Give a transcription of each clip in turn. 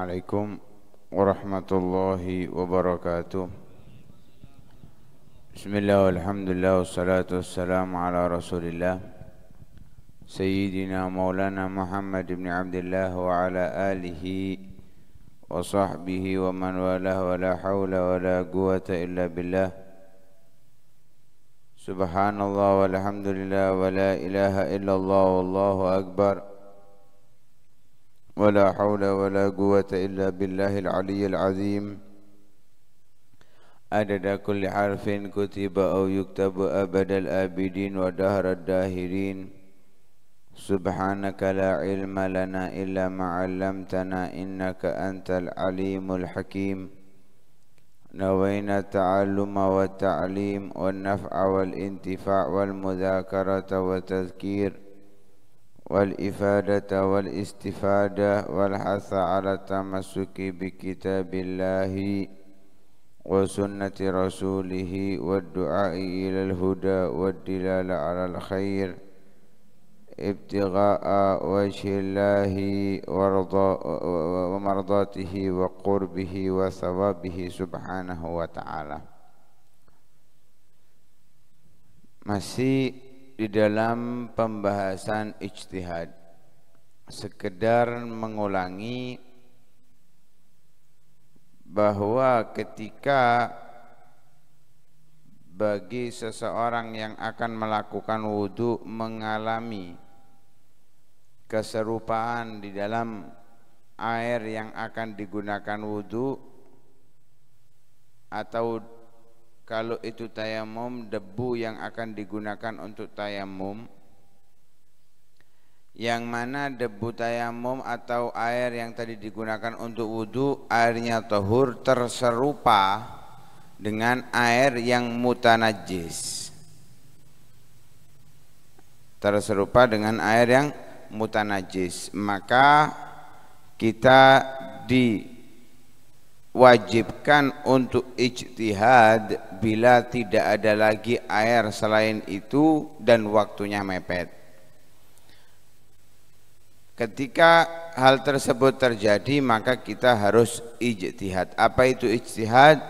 عليكم ورحمة الله وبركاته بسم الله والحمد لله والصلاة والسلام على رسول الله سيدنا مولانا محمد بن عبد الله وعلى آله وصحبه ومن والاه ولا حول ولا قوة إلا بالله سبحان الله والحمد لله ولا إله إلا الله والله أكبر ولا حول ولا قوة إلا بالله العلي العظيم عدد كل حرف كتب أو يكتب أبد الآبدين ودهر الداهرين سبحانك لا علم لنا إلا ما علمتنا إنك أنت العليم الحكيم نوينا التعلم والتعليم والنفع والانتفاع والمذاكرة والتذكير والإفادة والاستفادة والحث على التمسك بكتاب الله وسنة رسوله والدعاء إلى الهدى والدلالة على الخير ابتغاء وجه الله ومرضاته وقربه وثوابه سبحانه وتعالى masih di dalam pembahasan ijtihad sekedar mengulangi bahwa ketika bagi seseorang yang akan melakukan wudhu mengalami keserupaan di dalam air yang akan digunakan wudhu atau kalau itu tayamum debu yang akan digunakan untuk tayamum yang mana debu tayamum atau air yang tadi digunakan untuk wudhu airnya tohur terserupa dengan air yang mutanajis terserupa dengan air yang mutanajis maka kita di wajibkan untuk ijtihad bila tidak ada lagi air selain itu dan waktunya mepet. Ketika hal tersebut terjadi maka kita harus ijtihad. Apa itu ijtihad?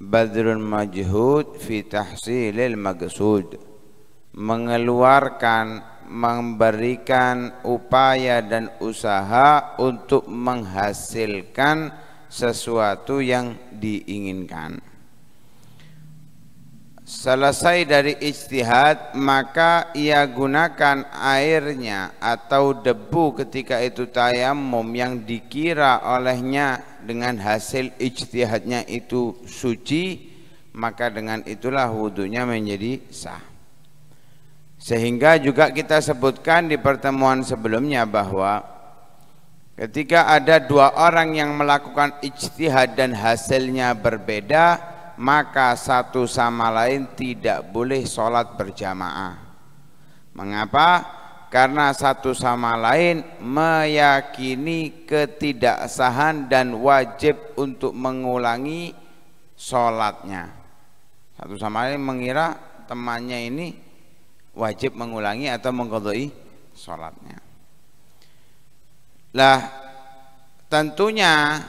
Badrun majhud fi tahsilil magsud. Mengeluarkan, memberikan upaya dan usaha untuk menghasilkan sesuatu yang diinginkan. Selesai dari ijtihad, maka ia gunakan airnya atau debu ketika itu tayamum yang dikira olehnya dengan hasil ijtihadnya itu suci, maka dengan itulah wudhunya menjadi sah. Sehingga juga kita sebutkan di pertemuan sebelumnya bahwa Ketika ada dua orang yang melakukan ijtihad dan hasilnya berbeda, maka satu sama lain tidak boleh sholat berjamaah. Mengapa? Karena satu sama lain meyakini ketidaksahan dan wajib untuk mengulangi sholatnya. Satu sama lain mengira temannya ini wajib mengulangi atau mengkodoi sholatnya. Lah tentunya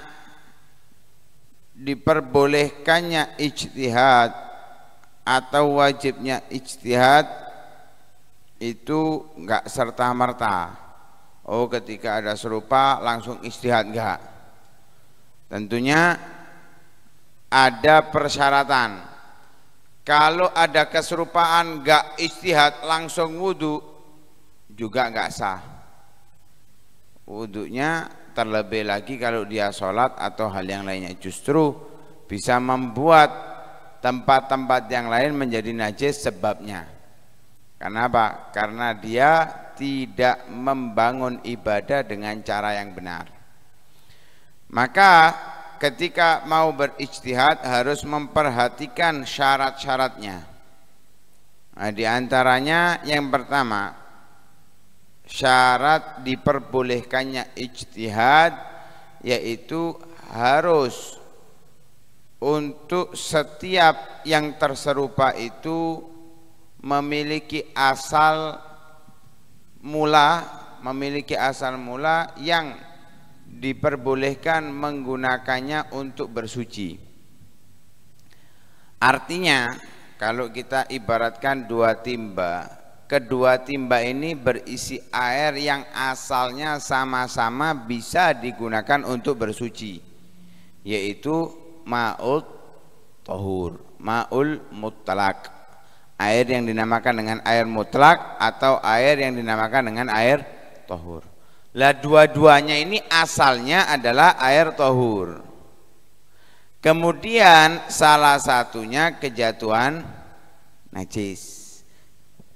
diperbolehkannya ijtihad atau wajibnya ijtihad itu enggak serta-merta. Oh ketika ada serupa langsung ijtihad enggak. Tentunya ada persyaratan. Kalau ada keserupaan enggak ijtihad langsung wudhu juga enggak sah wudhunya terlebih lagi kalau dia sholat atau hal yang lainnya justru bisa membuat tempat-tempat yang lain menjadi najis sebabnya karena apa? karena dia tidak membangun ibadah dengan cara yang benar maka ketika mau berijtihad harus memperhatikan syarat-syaratnya nah, di antaranya yang pertama syarat diperbolehkannya ijtihad yaitu harus untuk setiap yang terserupa itu memiliki asal mula memiliki asal mula yang diperbolehkan menggunakannya untuk bersuci artinya kalau kita ibaratkan dua timba Kedua timba ini berisi air yang asalnya sama-sama bisa digunakan untuk bersuci yaitu ma'ul tohur, ma'ul mutlak. Air yang dinamakan dengan air mutlak atau air yang dinamakan dengan air tohur. Lah dua-duanya ini asalnya adalah air tohur. Kemudian salah satunya kejatuhan najis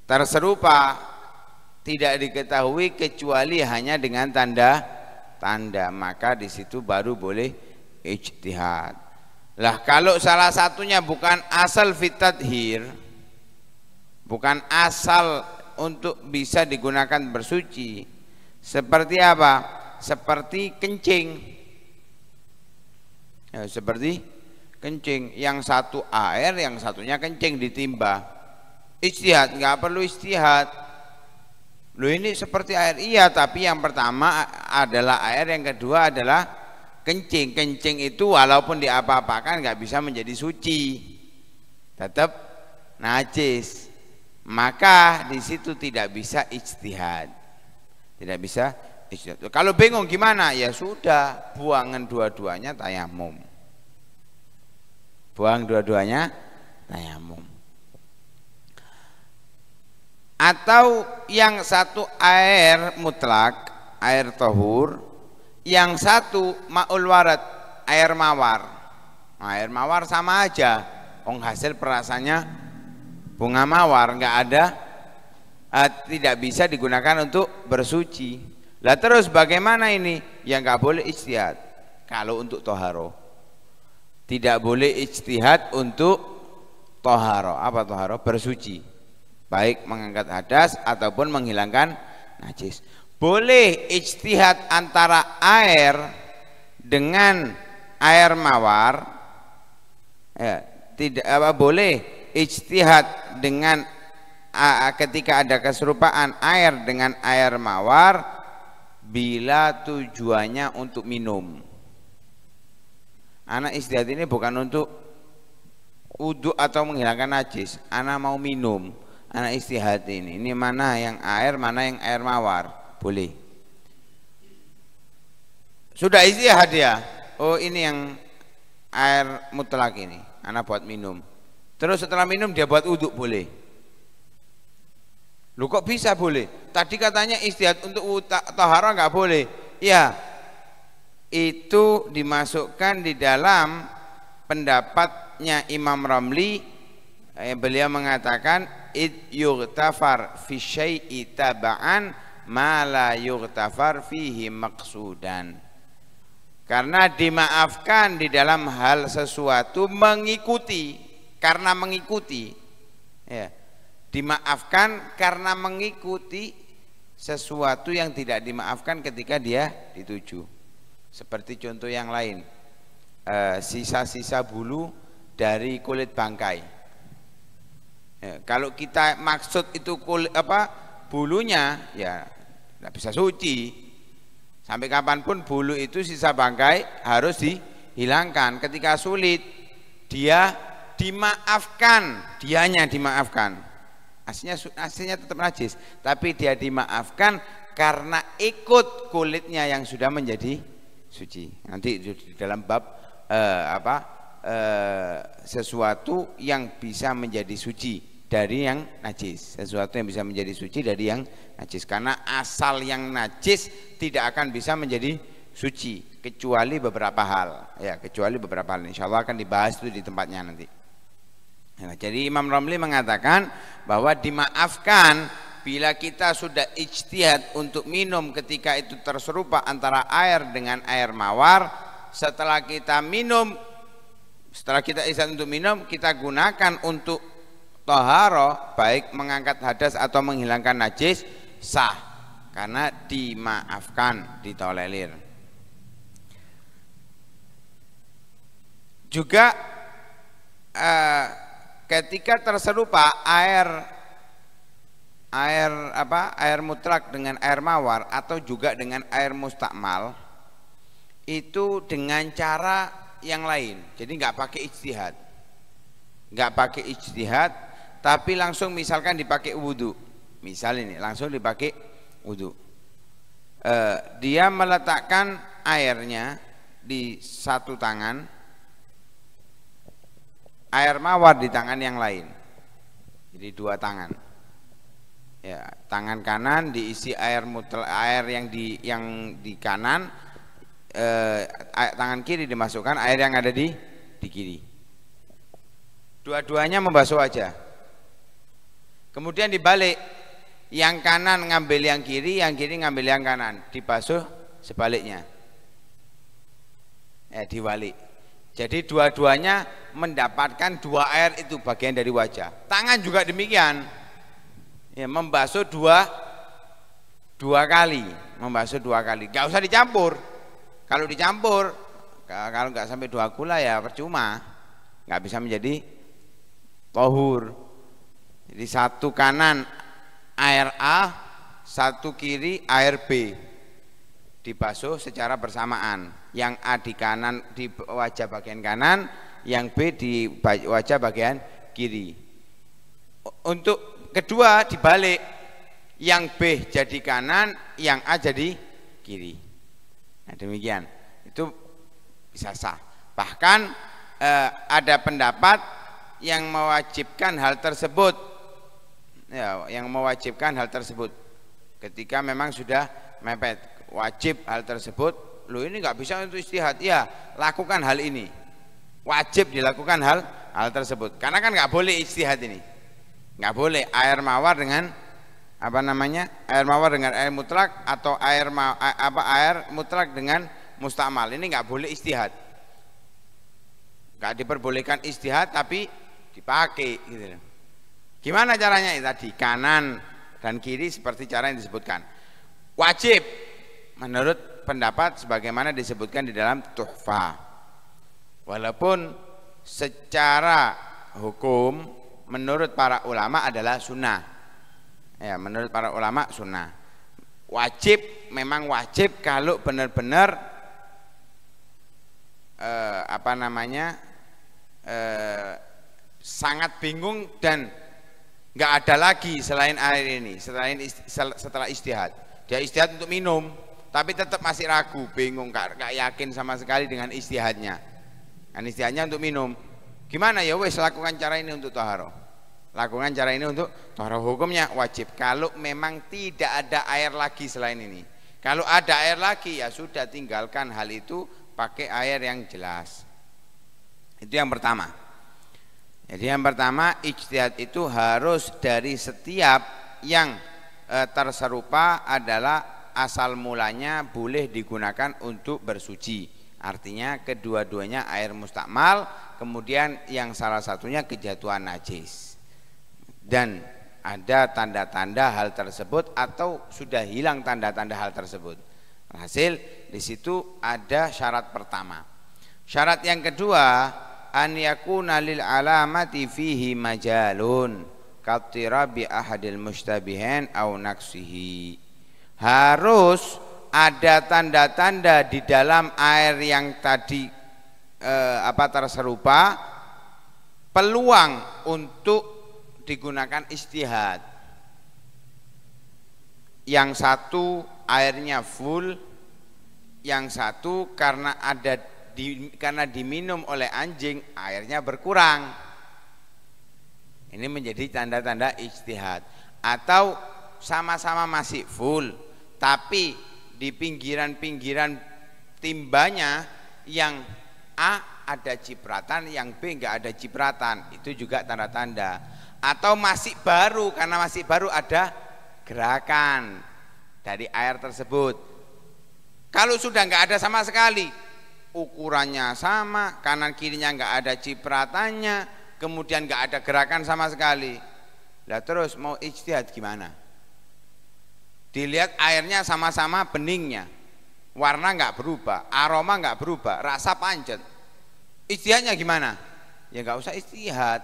terserupa tidak diketahui kecuali hanya dengan tanda tanda maka di situ baru boleh ijtihad lah kalau salah satunya bukan asal fitadhir bukan asal untuk bisa digunakan bersuci seperti apa seperti kencing ya, seperti kencing yang satu air yang satunya kencing ditimba Istihad, nggak perlu istihad. Lu ini seperti air iya, tapi yang pertama adalah air, yang kedua adalah kencing. Kencing itu walaupun diapa-apakan nggak bisa menjadi suci, tetap najis. Maka di situ tidak bisa istihad Tidak bisa istihad Kalau bingung gimana? Ya sudah, buangan dua-duanya tayamum. Buang dua-duanya tayamum atau yang satu air mutlak air tohur yang satu maul warat air mawar nah, air mawar sama aja ong hasil perasannya bunga mawar nggak ada eh, tidak bisa digunakan untuk bersuci lah terus bagaimana ini yang nggak boleh istihad kalau untuk toharo tidak boleh istihad untuk toharo apa toharo bersuci baik mengangkat hadas ataupun menghilangkan najis boleh ijtihad antara air dengan air mawar ya, tidak apa boleh ijtihad dengan ketika ada keserupaan air dengan air mawar bila tujuannya untuk minum anak ijtihad ini bukan untuk wudhu atau menghilangkan najis anak mau minum anak istihad ini ini mana yang air mana yang air mawar boleh sudah istihad ya oh ini yang air mutlak ini anak buat minum terus setelah minum dia buat uduk boleh lu kok bisa boleh tadi katanya istihad untuk tahara nggak boleh ya itu dimasukkan di dalam pendapatnya Imam Ramli eh, beliau mengatakan id yughtafar fi syai'i taba'an ma la yughtafar fihi maqsudan karena dimaafkan di dalam hal sesuatu mengikuti karena mengikuti ya dimaafkan karena mengikuti sesuatu yang tidak dimaafkan ketika dia dituju seperti contoh yang lain eh, sisa -sisa bulu dari kulit bangkai Ya, kalau kita maksud itu kulit, apa bulunya ya tidak bisa suci. Sampai kapanpun bulu itu sisa bangkai harus dihilangkan. Ketika sulit dia dimaafkan, dianya dimaafkan. Aslinya aslinya tetap najis, tapi dia dimaafkan karena ikut kulitnya yang sudah menjadi suci. Nanti di dalam bab eh, apa eh, sesuatu yang bisa menjadi suci dari yang najis sesuatu yang bisa menjadi suci dari yang najis karena asal yang najis tidak akan bisa menjadi suci kecuali beberapa hal ya kecuali beberapa hal insya Allah akan dibahas itu di tempatnya nanti nah, jadi Imam Romli mengatakan bahwa dimaafkan bila kita sudah ijtihad untuk minum ketika itu terserupa antara air dengan air mawar setelah kita minum setelah kita ijtihad untuk minum kita gunakan untuk toharo baik mengangkat hadas atau menghilangkan najis sah karena dimaafkan ditolelir juga eh, ketika terserupa air air apa air mutlak dengan air mawar atau juga dengan air mustakmal itu dengan cara yang lain jadi nggak pakai ijtihad nggak pakai ijtihad tapi langsung misalkan dipakai wudhu misal ini langsung dipakai wudhu e, eh, dia meletakkan airnya di satu tangan air mawar di tangan yang lain jadi dua tangan ya tangan kanan diisi air mutlak air yang di yang di kanan e, tangan kiri dimasukkan air yang ada di di kiri dua-duanya membasuh wajah kemudian dibalik yang kanan ngambil yang kiri yang kiri ngambil yang kanan dibasuh sebaliknya eh diwali. jadi dua-duanya mendapatkan dua air itu bagian dari wajah tangan juga demikian ya membasuh dua dua kali membasuh dua kali Gak usah dicampur kalau dicampur kalau nggak sampai dua gula ya percuma nggak bisa menjadi tohur jadi satu kanan air A, satu kiri air B. Dibasuh secara bersamaan. Yang A di kanan di wajah bagian kanan, yang B di wajah bagian kiri. Untuk kedua dibalik. Yang B jadi kanan, yang A jadi kiri. Nah, demikian. Itu bisa sah. Bahkan eh, ada pendapat yang mewajibkan hal tersebut ya, yang mewajibkan hal tersebut ketika memang sudah mepet wajib hal tersebut lo ini nggak bisa untuk istihad ya lakukan hal ini wajib dilakukan hal hal tersebut karena kan nggak boleh istihad ini nggak boleh air mawar dengan apa namanya air mawar dengan air mutlak atau air ma, apa air mutlak dengan mustamal ini nggak boleh istihad nggak diperbolehkan istihad tapi dipakai gitu loh Gimana caranya? Ya tadi kanan dan kiri seperti cara yang disebutkan. Wajib menurut pendapat sebagaimana disebutkan di dalam tuhfa. Walaupun secara hukum menurut para ulama adalah sunnah. Ya, menurut para ulama sunnah. Wajib memang wajib kalau benar-benar eh, apa namanya eh, sangat bingung dan nggak ada lagi selain air ini selain setelah istihad dia istihad untuk minum tapi tetap masih ragu bingung gak yakin sama sekali dengan istihadnya kan istihadnya untuk minum gimana ya wes lakukan cara ini untuk toharoh lakukan cara ini untuk toharoh hukumnya wajib kalau memang tidak ada air lagi selain ini kalau ada air lagi ya sudah tinggalkan hal itu pakai air yang jelas itu yang pertama jadi yang pertama ijtihad itu harus dari setiap yang e, terserupa adalah asal mulanya boleh digunakan untuk bersuci. Artinya kedua-duanya air mustakmal, kemudian yang salah satunya kejatuhan najis. Dan ada tanda-tanda hal tersebut atau sudah hilang tanda-tanda hal tersebut. Hasil di situ ada syarat pertama. Syarat yang kedua an yakuna lil alamati fihi majalun katirabi ahadil mustabihin au naksihi harus ada tanda-tanda di dalam air yang tadi eh, apa terserupa peluang untuk digunakan istihad yang satu airnya full yang satu karena ada di, karena diminum oleh anjing airnya berkurang ini menjadi tanda-tanda ijtihad atau sama-sama masih full tapi di pinggiran-pinggiran timbanya yang A ada cipratan yang B enggak ada cipratan itu juga tanda-tanda atau masih baru karena masih baru ada gerakan dari air tersebut kalau sudah enggak ada sama sekali ukurannya sama, kanan kirinya nggak ada cipratannya, kemudian nggak ada gerakan sama sekali. Lah terus mau ijtihad gimana? Dilihat airnya sama-sama beningnya, warna nggak berubah, aroma nggak berubah, rasa pancet. Ijtihadnya gimana? Ya nggak usah ijtihad.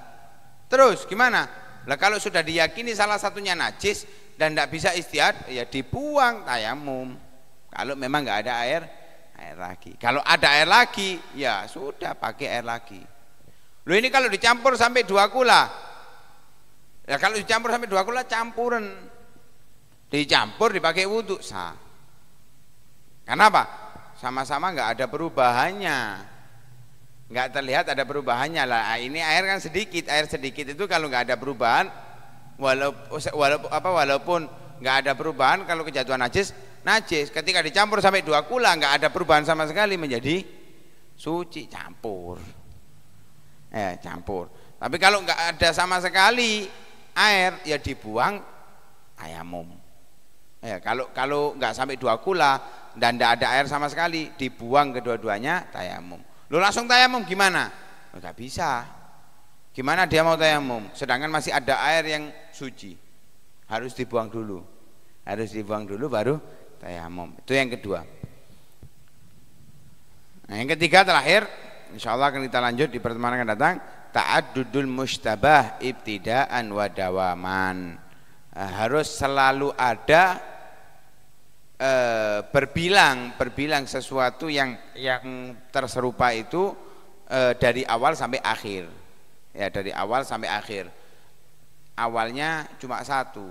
Terus gimana? Lah kalau sudah diyakini salah satunya najis dan tidak bisa ijtihad, ya dibuang tayamum. Kalau memang nggak ada air air lagi. Kalau ada air lagi, ya sudah pakai air lagi. Loh ini kalau dicampur sampai dua kula. Ya kalau dicampur sampai dua kula campuran. Dicampur dipakai wudhu sah. Kenapa? Sama-sama nggak ada perubahannya. Nggak terlihat ada perubahannya lah. Ah, ini air kan sedikit, air sedikit itu kalau nggak ada perubahan, walaupun, walaupun apa walaupun nggak ada perubahan kalau kejatuhan najis najis ketika dicampur sampai dua kula nggak ada perubahan sama sekali menjadi suci campur eh campur tapi kalau nggak ada sama sekali air ya dibuang ayamum ya kalau kalau nggak sampai dua kula dan tidak ada air sama sekali dibuang kedua-duanya tayamum lu langsung tayamum gimana oh, nggak bisa gimana dia mau tayamum sedangkan masih ada air yang suci harus dibuang dulu harus dibuang dulu baru tayamum itu yang kedua nah yang ketiga terakhir insyaallah akan kita lanjut di pertemuan akan datang Taat ta'addudul mustabah ibtidaan wa dawaman nah, harus selalu ada e, berbilang berbilang sesuatu yang ya. yang terserupa itu e, dari awal sampai akhir ya dari awal sampai akhir awalnya cuma satu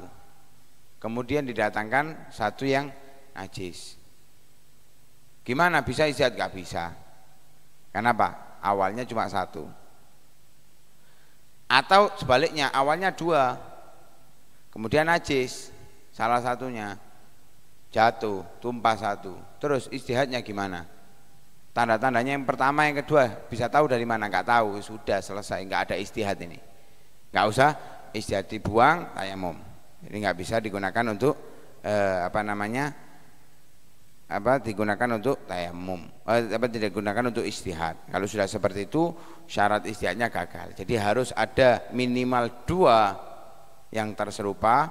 kemudian didatangkan satu yang najis. Gimana bisa istihad? Gak bisa. Kenapa? Awalnya cuma satu. Atau sebaliknya, awalnya dua. Kemudian najis, salah satunya. Jatuh, tumpah satu. Terus istihadnya gimana? Tanda-tandanya yang pertama, yang kedua, bisa tahu dari mana? Gak tahu, sudah selesai, gak ada istihad ini. Gak usah istihad dibuang, tayamum. Ini gak bisa digunakan untuk eh, apa namanya apa digunakan untuk tayamum eh, apa tidak digunakan untuk istihad kalau sudah seperti itu syarat istihadnya gagal jadi harus ada minimal dua yang terserupa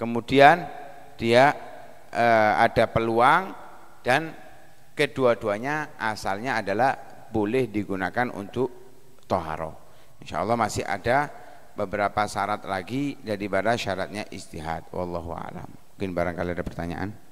kemudian dia eh, ada peluang dan kedua-duanya asalnya adalah boleh digunakan untuk toharo Insya Allah masih ada beberapa syarat lagi daripada syaratnya istihad wallahu alam mungkin barangkali ada pertanyaan